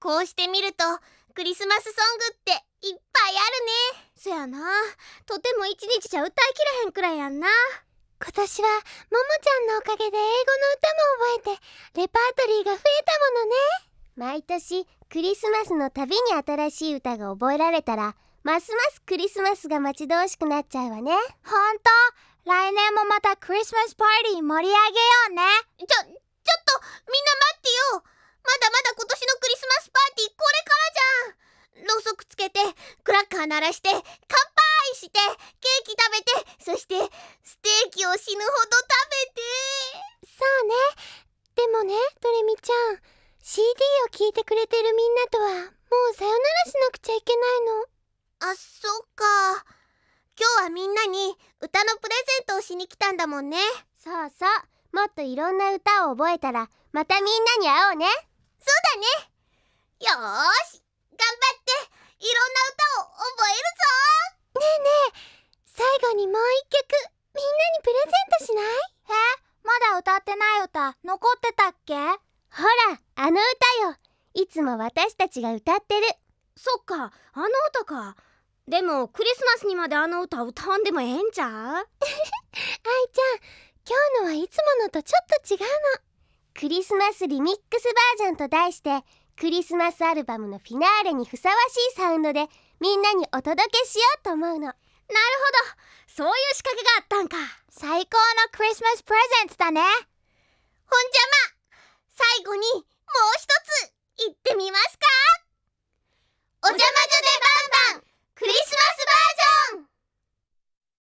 こうして見るとクリスマスソングっていっぱいあるねそやなとても一日じゃ歌いきれへんくらいやんな今年はももちゃんのおかげで英語の歌も覚えてレパートリーが増えたものね毎年クリスマスのたびに新しい歌が覚えられたらますますクリスマスが待ち遠しくなっちゃうわねほんと来年もまたクリスマスパーティー盛り上げようねちょちょっとみんな待歯鳴らして乾杯してケーキ食べてそしてステーキを死ぬほど食べてそうねでもねドレミちゃん CD を聴いてくれてるみんなとはもうさよならしなくちゃいけないのあそっか今日はみんなに歌のプレゼントをしに来たんだもんねそうそうもっといろんな歌を覚えたらまたみんなに会おうねそうだねよし頑張って後にもう一曲みんなにプレゼントしないえまだ歌ってない歌残ってたっけほらあの歌よいつも私たちが歌ってるそっかあの歌かでもクリスマスにまであの歌歌わんでもええんちゃう 愛ちゃん今日のはいつものとちょっと違うのクリスマスリミックスバージョンと題してクリスマスアルバムのフィナーレにふさわしいサウンドでみんなにお届けしようと思うの。なるほどそういう仕掛けがあったんか最高のクリスマスプレゼントだね